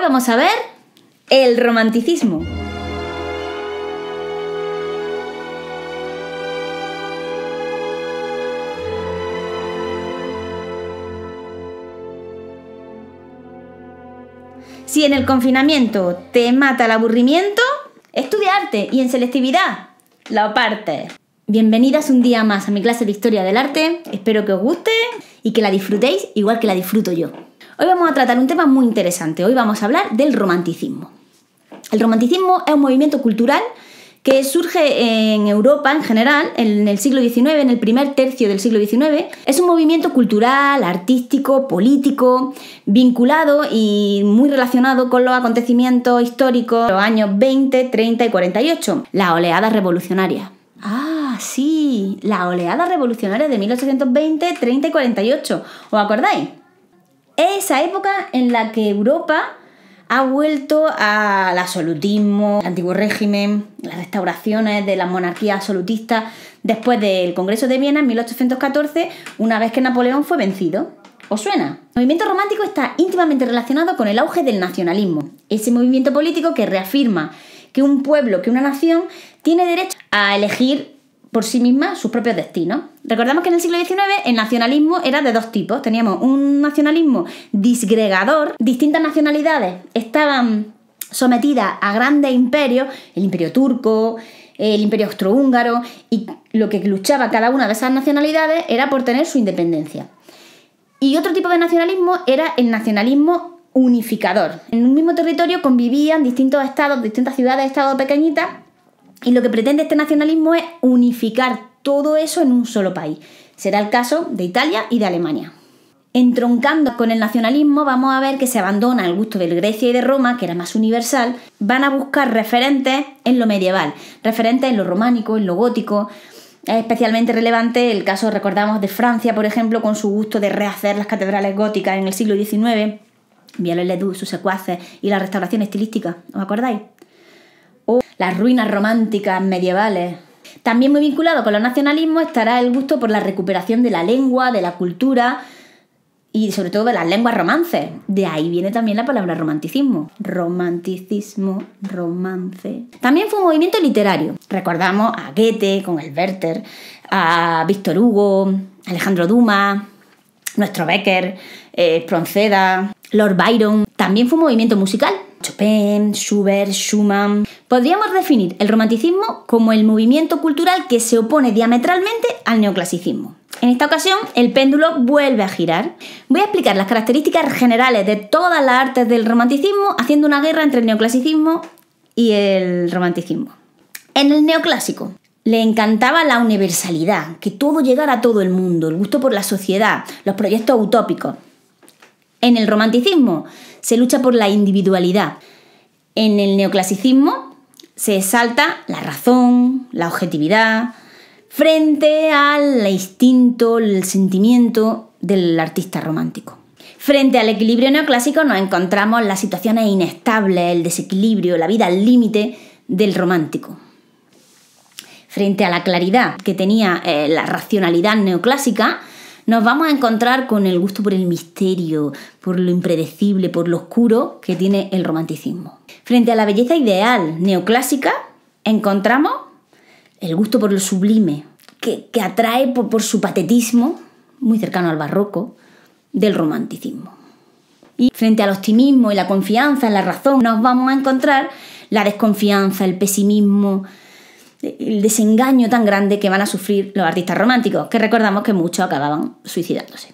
vamos a ver el romanticismo. Si en el confinamiento te mata el aburrimiento, estudia arte y en selectividad, la parte. Bienvenidas un día más a mi clase de historia del arte, espero que os guste y que la disfrutéis igual que la disfruto yo. Hoy vamos a tratar un tema muy interesante. Hoy vamos a hablar del romanticismo. El romanticismo es un movimiento cultural que surge en Europa en general, en el siglo XIX, en el primer tercio del siglo XIX. Es un movimiento cultural, artístico, político, vinculado y muy relacionado con los acontecimientos históricos de los años 20, 30 y 48, la oleada revolucionaria. Ah, sí, la oleada revolucionaria de 1820, 30 y 48. ¿Os acordáis? esa época en la que Europa ha vuelto al absolutismo, el antiguo régimen, las restauraciones de la monarquía absolutistas después del Congreso de Viena en 1814, una vez que Napoleón fue vencido. ¿Os suena? El movimiento romántico está íntimamente relacionado con el auge del nacionalismo, ese movimiento político que reafirma que un pueblo, que una nación, tiene derecho a elegir por sí misma sus propios destinos. Recordamos que en el siglo XIX el nacionalismo era de dos tipos. Teníamos un nacionalismo disgregador, distintas nacionalidades estaban sometidas a grandes imperios, el imperio turco, el imperio austrohúngaro, y lo que luchaba cada una de esas nacionalidades era por tener su independencia. Y otro tipo de nacionalismo era el nacionalismo unificador. En un mismo territorio convivían distintos estados, distintas ciudades, estados pequeñitas, y lo que pretende este nacionalismo es unificar todo eso en un solo país. Será el caso de Italia y de Alemania. Entroncando con el nacionalismo, vamos a ver que se abandona el gusto de Grecia y de Roma, que era más universal, van a buscar referentes en lo medieval, referentes en lo románico, en lo gótico. Es especialmente relevante el caso, recordamos, de Francia, por ejemplo, con su gusto de rehacer las catedrales góticas en el siglo XIX, viales le sus secuaces y la restauración estilística. ¿Os acordáis? o las ruinas románticas medievales. También muy vinculado con los nacionalismos estará el gusto por la recuperación de la lengua, de la cultura y sobre todo de las lenguas romances. De ahí viene también la palabra romanticismo. Romanticismo, romance. También fue un movimiento literario. Recordamos a Goethe con el Werther, a Víctor Hugo, Alejandro Dumas, nuestro Becker, Spronceda, eh, Lord Byron. También fue un movimiento musical Chopin, Schubert, Schumann. Podríamos definir el romanticismo como el movimiento cultural que se opone diametralmente al neoclasicismo. En esta ocasión, el péndulo vuelve a girar. Voy a explicar las características generales de todas las artes del romanticismo haciendo una guerra entre el neoclasicismo y el romanticismo. En el neoclásico, le encantaba la universalidad, que todo llegara a todo el mundo, el gusto por la sociedad, los proyectos utópicos. En el romanticismo se lucha por la individualidad. En el neoclasicismo se exalta la razón, la objetividad, frente al instinto, el sentimiento del artista romántico. Frente al equilibrio neoclásico nos encontramos las situaciones inestables, el desequilibrio, la vida al límite del romántico. Frente a la claridad que tenía eh, la racionalidad neoclásica, nos vamos a encontrar con el gusto por el misterio, por lo impredecible, por lo oscuro que tiene el romanticismo. Frente a la belleza ideal neoclásica, encontramos el gusto por lo sublime, que, atrae por, por su patetismo, muy cercano al barroco, del romanticismo. Y frente al optimismo y la confianza en la razón, nos vamos a encontrar la desconfianza, el pesimismo, el desengaño tan grande que van a sufrir los artistas románticos, que recordamos que muchos acababan suicidándose.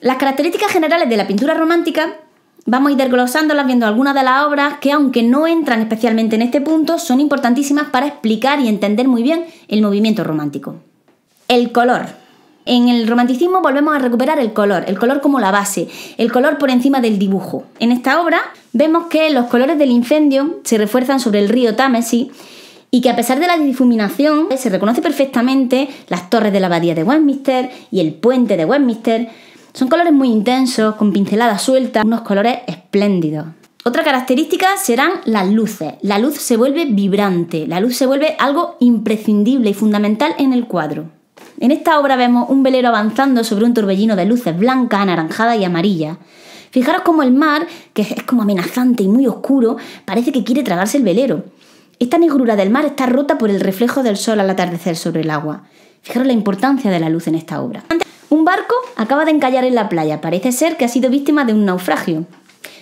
Las características generales de la pintura romántica vamos a ir desglosándolas viendo algunas de las obras que aunque no entran especialmente en este punto, son importantísimas para explicar y entender muy bien el movimiento romántico. El color. En el romanticismo volvemos a recuperar el color, el color como la base, el color por encima del dibujo. En esta obra vemos que los colores del incendio se refuerzan sobre el río Támesis y que a pesar de la difuminación se reconoce perfectamente las torres de la abadía de Westminster y el puente de Westminster. Son colores muy intensos, con pinceladas sueltas, unos colores espléndidos. Otra característica serán las luces. La luz se vuelve vibrante, la luz se vuelve algo imprescindible y fundamental en el cuadro. En esta obra vemos un velero avanzando sobre un torbellino de luces blancas, anaranjadas y amarillas. Fijaros cómo el mar, que es como amenazante y muy oscuro, parece que quiere tragarse el velero. Esta negrura del mar está rota por el reflejo del sol al atardecer sobre el agua. Fijaros la importancia de la luz en esta obra. Un barco acaba de encallar en la playa. Parece ser que ha sido víctima de un naufragio.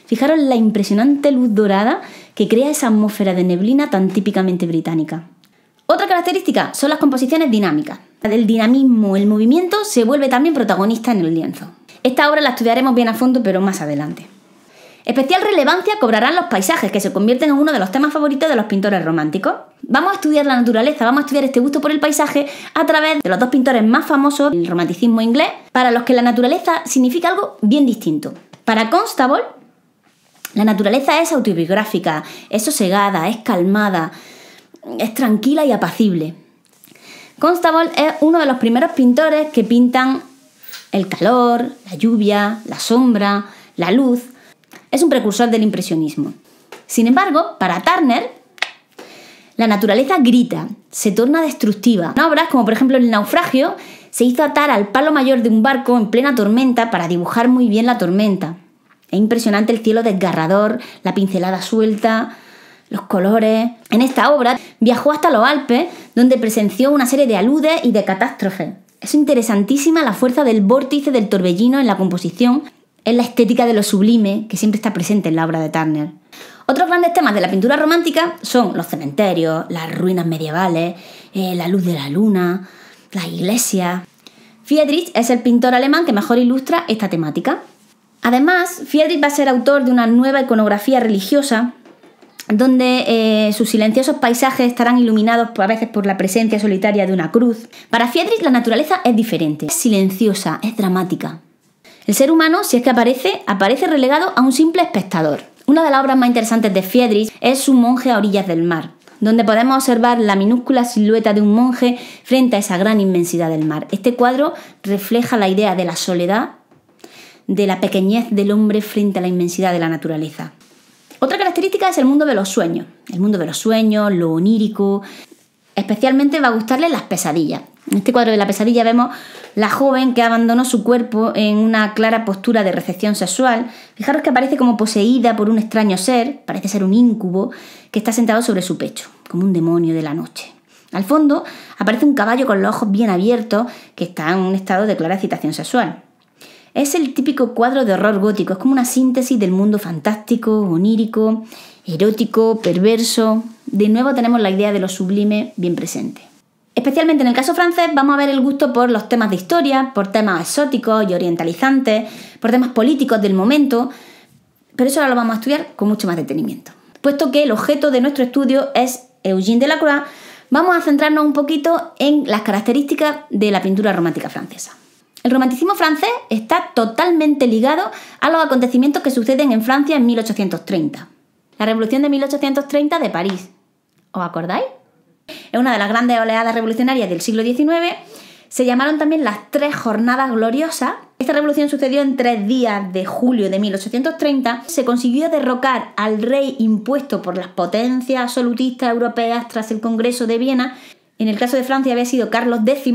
Fijaros la impresionante luz dorada que crea esa atmósfera de neblina tan típicamente británica. Otra característica son las composiciones dinámicas. del dinamismo, el movimiento se vuelve también protagonista en el lienzo. Esta obra la estudiaremos bien a fondo, pero más adelante. Especial relevancia cobrarán los paisajes, que se convierten en uno de los temas favoritos de los pintores románticos. Vamos a estudiar la naturaleza, vamos a estudiar este gusto por el paisaje a través de los dos pintores más famosos del romanticismo inglés, para los que la naturaleza significa algo bien distinto. Para Constable, la naturaleza es autobiográfica, es sosegada, es calmada, es tranquila y apacible. Constable es uno de los primeros pintores que pintan el calor, la lluvia, la sombra, la luz, es un precursor del impresionismo. Sin embargo, para Turner, la naturaleza grita, se torna destructiva. En obras como por ejemplo El naufragio, se hizo atar al palo mayor de un barco en plena tormenta para dibujar muy bien la tormenta. Es impresionante el cielo desgarrador, la pincelada suelta, los colores. En esta obra viajó hasta los Alpes, donde presenció una serie de aludes y de catástrofes. Es interesantísima la fuerza del vórtice del torbellino en la composición es la estética de lo sublime que siempre está presente en la obra de Turner. Otros grandes temas de la pintura romántica son los cementerios, las ruinas medievales, eh, la luz de la luna, la iglesias. Friedrich es el pintor alemán que mejor ilustra esta temática. Además, Friedrich va a ser autor de una nueva iconografía religiosa donde eh, sus silenciosos paisajes estarán iluminados a veces por la presencia solitaria de una cruz. Para Friedrich la naturaleza es diferente, es silenciosa, es dramática. El ser humano, si es que aparece, aparece relegado a un simple espectador. Una de las obras más interesantes de Fiedrich es su monje a orillas del mar, donde podemos observar la minúscula silueta de un monje frente a esa gran inmensidad del mar. Este cuadro refleja la idea de la soledad, de la pequeñez del hombre frente a la inmensidad de la naturaleza. Otra característica es el mundo de los sueños, el mundo de los sueños, lo onírico, Especialmente va a gustarle las pesadillas. En este cuadro de la pesadilla vemos la joven que abandonó su cuerpo en una clara postura de recepción sexual. Fijaros que aparece como poseída por un extraño ser, parece ser un incubo, que está sentado sobre su pecho, como un demonio de la noche. Al fondo aparece un caballo con los ojos bien abiertos que está en un estado de clara excitación sexual. Es el típico cuadro de horror gótico, es como una síntesis del mundo fantástico, onírico erótico, perverso. De nuevo tenemos la idea de lo sublime bien presente. Especialmente en el caso francés vamos a ver el gusto por los temas de historia, por temas exóticos y orientalizantes, por temas políticos del momento, pero eso ahora lo vamos a estudiar con mucho más detenimiento. Puesto que el objeto de nuestro estudio es Eugène Delacroix, vamos a centrarnos un poquito en las características de la pintura romántica francesa. El romanticismo francés está totalmente ligado a los acontecimientos que suceden en Francia en 1830. La Revolución de 1830 de París. ¿Os acordáis? Es una de las grandes oleadas revolucionarias del siglo XIX. Se llamaron también las Tres Jornadas Gloriosas. Esta revolución sucedió en tres días de julio de 1830. Se consiguió derrocar al rey impuesto por las potencias absolutistas europeas tras el Congreso de Viena. En el caso de Francia había sido Carlos X.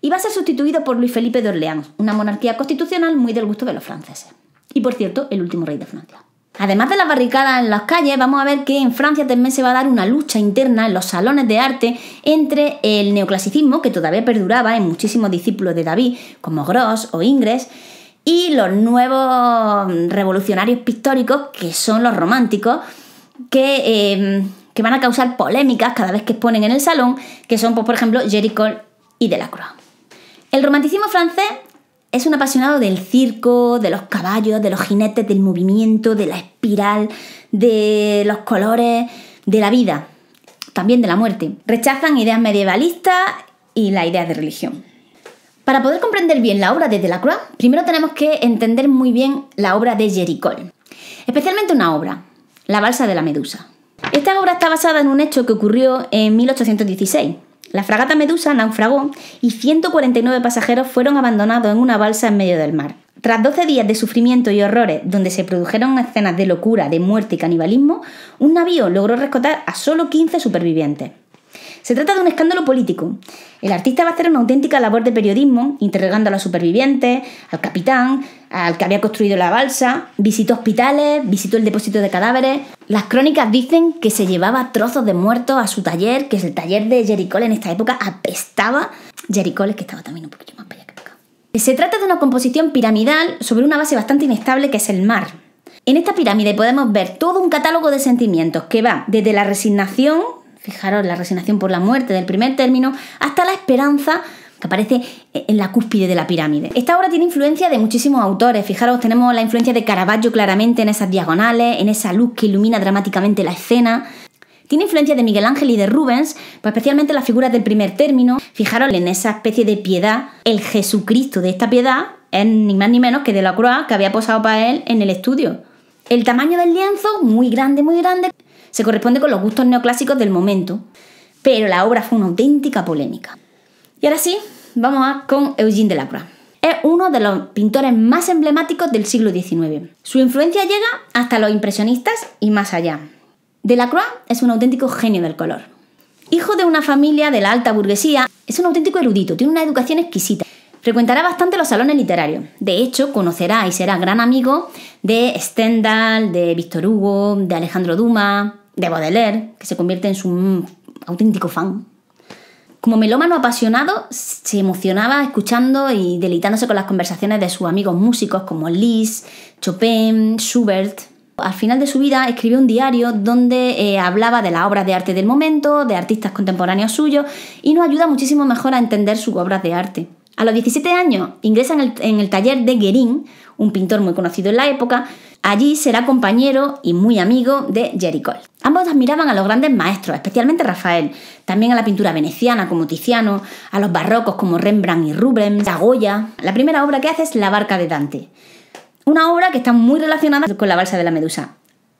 Y va a ser sustituido por Luis Felipe de Orleans, una monarquía constitucional muy del gusto de los franceses. Y por cierto, el último rey de Francia. Además de las barricadas en las calles, vamos a ver que en Francia también se va a dar una lucha interna en los salones de arte entre el neoclasicismo, que todavía perduraba en muchísimos discípulos de David, como Gros o Ingres, y los nuevos revolucionarios pictóricos, que son los románticos, em, que, van a causar polémicas cada vez que exponen en el salón, que son, pues, por ejemplo, Jericho y Delacroix. El romanticismo francés es un apasionado del circo, de los caballos, de los jinetes, del movimiento, de la espiral, de los colores, de la vida, también de la muerte. Rechazan ideas medievalistas y las ideas de religión. Para poder comprender bien la obra de Delacroix, primero tenemos que entender muy bien la obra de Jericol, especialmente una obra, La balsa de la medusa. Esta obra está basada en un hecho que ocurrió en 1816 la fragata Medusa naufragó y 149 pasajeros fueron abandonados en una balsa en medio del mar. Tras 12 días de sufrimiento y horrores, donde se produjeron escenas de locura, de muerte y canibalismo, un navío logró rescatar a solo 15 supervivientes. Se trata de un escándalo político. El artista va a hacer una auténtica labor de periodismo, interrogando a los supervivientes, al capitán, al que había construido la balsa, visitó hospitales, visitó el depósito de cadáveres. Las crónicas dicen que se llevaba trozos de muertos a su taller, que es el taller de Jerry en esta época apestaba. Jerry que estaba también un poquito más que Se trata de una composición piramidal sobre una base bastante inestable que es el mar. En esta pirámide podemos ver todo un catálogo de sentimientos que va desde la resignación, fijaros, la resignación por la muerte del primer término, hasta la esperanza que aparece en la cúspide de la pirámide. Esta obra tiene influencia de muchísimos autores. Fijaros, tenemos la influencia de Caravaggio claramente en esas diagonales, en esa luz que ilumina dramáticamente la escena. Tiene influencia de Miguel Ángel y de Rubens, pues especialmente las figuras del primer término. Fijaros en esa especie de piedad. El Jesucristo de esta piedad es ni más ni menos que de la croix que había posado para él en el estudio. El tamaño del lienzo, muy grande, muy grande, se corresponde con los gustos neoclásicos del momento, pero la obra fue una auténtica polémica. Y ahora sí, vamos a con Eugene Delacroix. Es uno de los pintores más emblemáticos del siglo XIX. Su influencia llega hasta los impresionistas y más allá. Delacroix es un auténtico genio del color. Hijo de una familia de la alta burguesía, es un auténtico erudito, tiene una educación exquisita. Frecuentará bastante los salones literarios. De hecho, conocerá y será gran amigo de Stendhal, de Víctor Hugo, de Alejandro Dumas, de Baudelaire, que se convierte en su auténtico fan. Como melómano apasionado, se emocionaba escuchando y deleitándose con las conversaciones de sus amigos músicos como Liszt, Chopin, Schubert. Al final de su vida escribió un diario donde eh, hablaba de las obras de arte del momento, de artistas contemporáneos suyos y nos ayuda muchísimo mejor a entender sus obras de arte. A los 17 años ingresa en el, taller de Guérin, un pintor muy conocido en la época. Allí será compañero y muy amigo de Jericho. Ambos admiraban a los grandes maestros, especialmente Rafael, también a la pintura veneciana como Tiziano, a los barrocos como Rembrandt y Rubens, a Goya. La primera obra que hace es La barca de Dante, una obra que está muy relacionada con la balsa de la Medusa.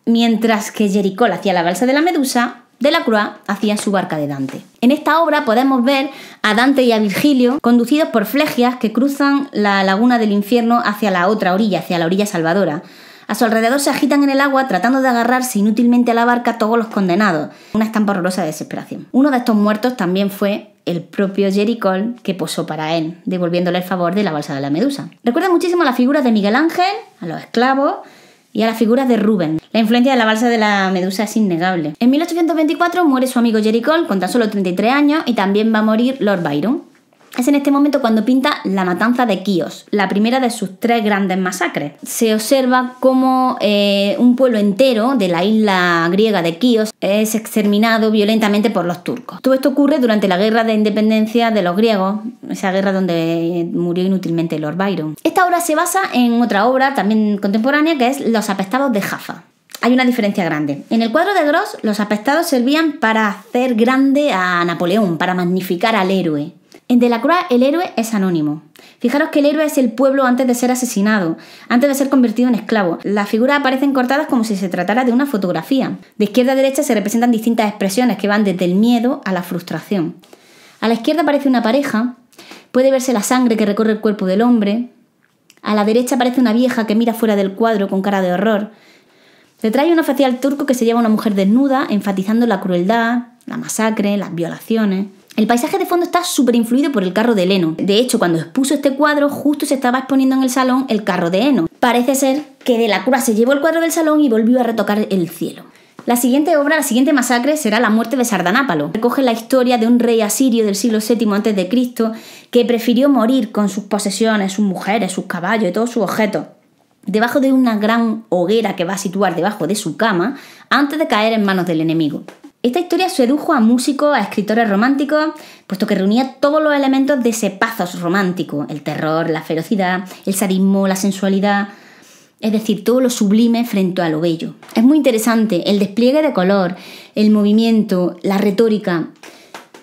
Mientras que Jericho hacía la balsa de la Medusa, la Delacroix hacía su barca de Dante. En esta obra podemos ver a Dante y a Virgilio conducidos por flegias que cruzan la laguna del infierno hacia la otra orilla, hacia la orilla salvadora. A su alrededor se agitan en el agua tratando de agarrarse inútilmente a la barca todos los condenados. Una estampa horrorosa de desesperación. Uno de estos muertos también fue el propio Jericol que posó para él, devolviéndole el favor de la balsa de la medusa. Recuerda muchísimo a las figuras de Miguel Ángel, a los esclavos y a la figura de Rubén. La influencia de la balsa de la medusa es innegable. En 1824 muere su amigo Jerry con tan solo 33 años y también va a morir Lord Byron. Es en este momento cuando pinta la matanza de Quíos, la primera de sus tres grandes masacres. Se observa cómo eh, un pueblo entero de la isla griega de Quíos es exterminado violentamente por los turcos. Todo esto ocurre durante la guerra de independencia de los griegos, esa guerra donde eh, murió inútilmente Lord Byron. Esta obra se basa en otra obra también contemporánea que es Los apestados de Jaffa hay una diferencia grande. En el cuadro de Gross, los apestados servían para hacer grande a Napoleón, para magnificar al héroe. En Cruz el héroe es anónimo. Fijaros que el héroe es el pueblo antes de ser asesinado, antes de ser convertido en esclavo. Las figuras aparecen cortadas como si se tratara de una fotografía. De izquierda a derecha se representan distintas expresiones que van desde el miedo a la frustración. A la izquierda aparece una pareja, puede verse la sangre que recorre el cuerpo del hombre. A la derecha aparece una vieja que mira fuera del cuadro con cara de horror. Detrás hay una facial turco que se lleva una mujer desnuda, enfatizando la crueldad, la masacre, las violaciones. El paisaje de fondo está súper influido por el carro de Heno. De hecho, cuando expuso este cuadro, justo se estaba exponiendo en el salón el carro de Heno. Parece ser que de la cura se llevó el cuadro del salón y volvió a retocar el cielo. La siguiente obra, la siguiente masacre, será la muerte de Sardanápalo. Recoge la historia de un rey asirio del siglo VII a.C. que prefirió morir con sus posesiones, sus mujeres, sus caballos y todos sus objetos, debajo de una gran hoguera que va a situar debajo de su cama, antes de caer en manos del enemigo. Esta historia sedujo a músicos, a escritores románticos, puesto que reunía todos los elementos de ese pazos romántico, el terror, la ferocidad, el sadismo, la sensualidad, es decir, todo lo sublime frente a lo bello. Es muy interesante el despliegue de color, el movimiento, la retórica.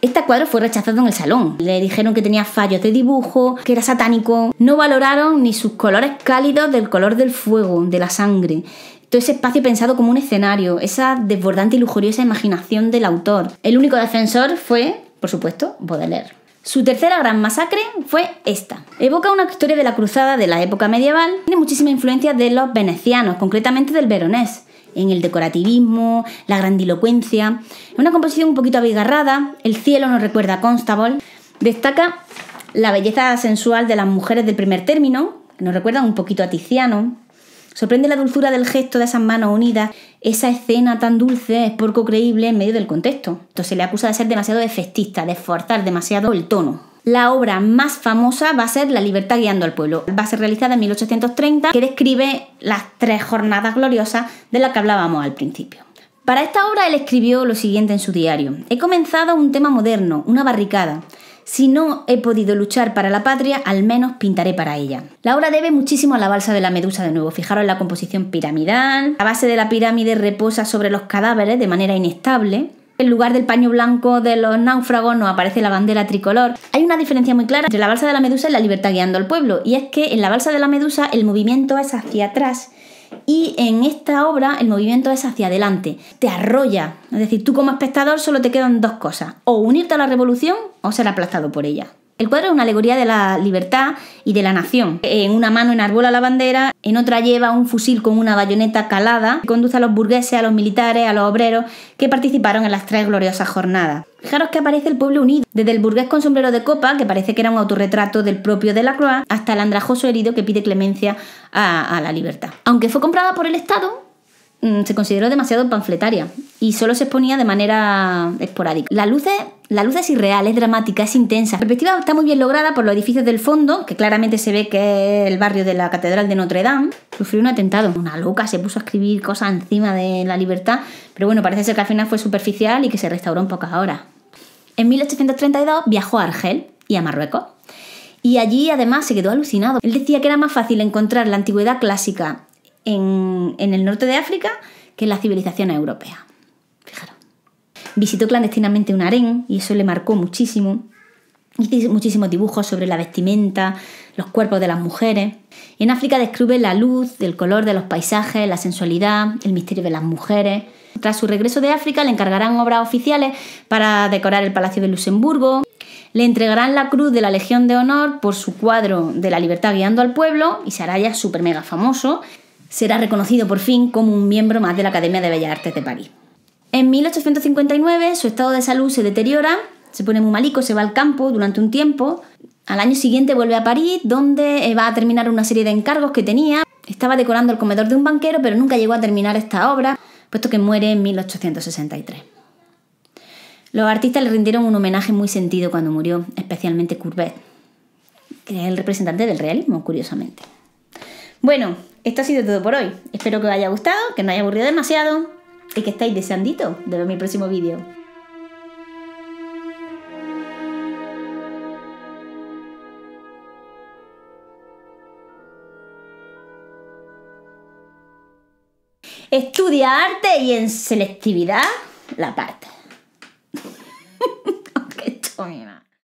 Este cuadro fue rechazado en el salón. Le dijeron que tenía fallos de dibujo, que era satánico. No valoraron ni sus colores cálidos del color del fuego, de la sangre, todo ese espacio pensado como un escenario, esa desbordante y lujuriosa imaginación del autor. El único defensor fue, por supuesto, Baudelaire. Su tercera gran masacre fue esta. Evoca una historia de la cruzada de la época medieval, tiene muchísima influencia de los venecianos, concretamente del veronés, en el decorativismo, la grandilocuencia. una composición un poquito abigarrada, el cielo nos recuerda a Constable. Destaca la belleza sensual de las mujeres del primer término, que nos recuerda un poquito a Tiziano, Sorprende la dulzura del gesto de esas manos unidas, esa escena tan dulce es poco creíble en medio del contexto. Entonces se le acusa de ser demasiado efectista, de esforzar demasiado el tono. La obra más famosa va a ser La libertad guiando al pueblo. Va a ser realizada en 1830, que describe las tres jornadas gloriosas de las que hablábamos al principio. Para esta obra él escribió lo siguiente en su diario. He comenzado un tema moderno, una barricada. Si no he podido luchar para la patria, al menos pintaré para ella. La obra debe muchísimo a la balsa de la medusa de nuevo. Fijaros la composición piramidal. La base de la pirámide reposa sobre los cadáveres de manera inestable. En lugar del paño blanco de los náufragos nos aparece la bandera tricolor. Hay una diferencia muy clara entre la balsa de la medusa y la libertad guiando al pueblo, y es que en la balsa de la medusa el movimiento es hacia atrás y en esta obra el movimiento es hacia adelante, te arrolla. Es decir, tú como espectador solo te quedan dos cosas, o unirte a la revolución o ser aplastado por ella. El cuadro es una alegoría de la libertad y de la nación. En una mano enarbola la bandera, en otra lleva un fusil con una bayoneta calada que conduce a los burgueses, a los militares, a los obreros que participaron en las tres gloriosas jornadas. Fijaros que aparece el pueblo unido, desde el burgués con sombrero de copa, que parece que era un autorretrato del propio Delacroix, hasta el andrajoso herido que pide clemencia a, a la libertad. Aunque fue comprada por el Estado, Mm, se consideró demasiado panfletaria y solo se exponía de manera esporádica. La luz es, la luz es irreal, es dramática, es intensa. La perspectiva está muy bien lograda por los edificios del fondo, que claramente se ve que es el barrio de la Catedral de Notre Dame. Sufrió un atentado. Una loca se puso a escribir cosas encima de la libertad, pero bueno, parece ser que al final fue superficial y que se restauró en pocas horas. En 1832 viajó a Argel y a Marruecos. Y allí además se quedó alucinado. Él decía que era más fácil encontrar la antigüedad clásica en, el norte de África que en la civilización europea... Fijaros. Visitó clandestinamente un harén y eso le marcó muchísimo. Hizo muchísimos dibujos sobre la vestimenta, los cuerpos de las mujeres. En África describe la luz, el color de los paisajes, la sensualidad, el misterio de las mujeres. Tras su regreso de África le encargarán obras oficiales para decorar el Palacio de Luxemburgo. Le entregarán la cruz de la Legión de Honor por su cuadro de la libertad guiando al pueblo y se hará ya súper mega famoso será reconocido por fin como un miembro más de la Academia de Bellas Artes de París. En 1859 su estado de salud se deteriora, se pone muy malico, se va al campo durante un tiempo. Al año siguiente vuelve a París, donde eh, va a terminar una serie de encargos que tenía. Estaba decorando el comedor de un banquero, pero nunca llegó a terminar esta obra, puesto que muere en 1863. Los artistas le rindieron un homenaje muy sentido cuando murió, especialmente Courbet, que es el representante del realismo, curiosamente. Bueno, esto ha sido todo por hoy. Espero que os haya gustado, que no haya aburrido demasiado y que estáis deseandito de ver mi próximo vídeo. Estudia arte y en selectividad la parte. ¡Qué esto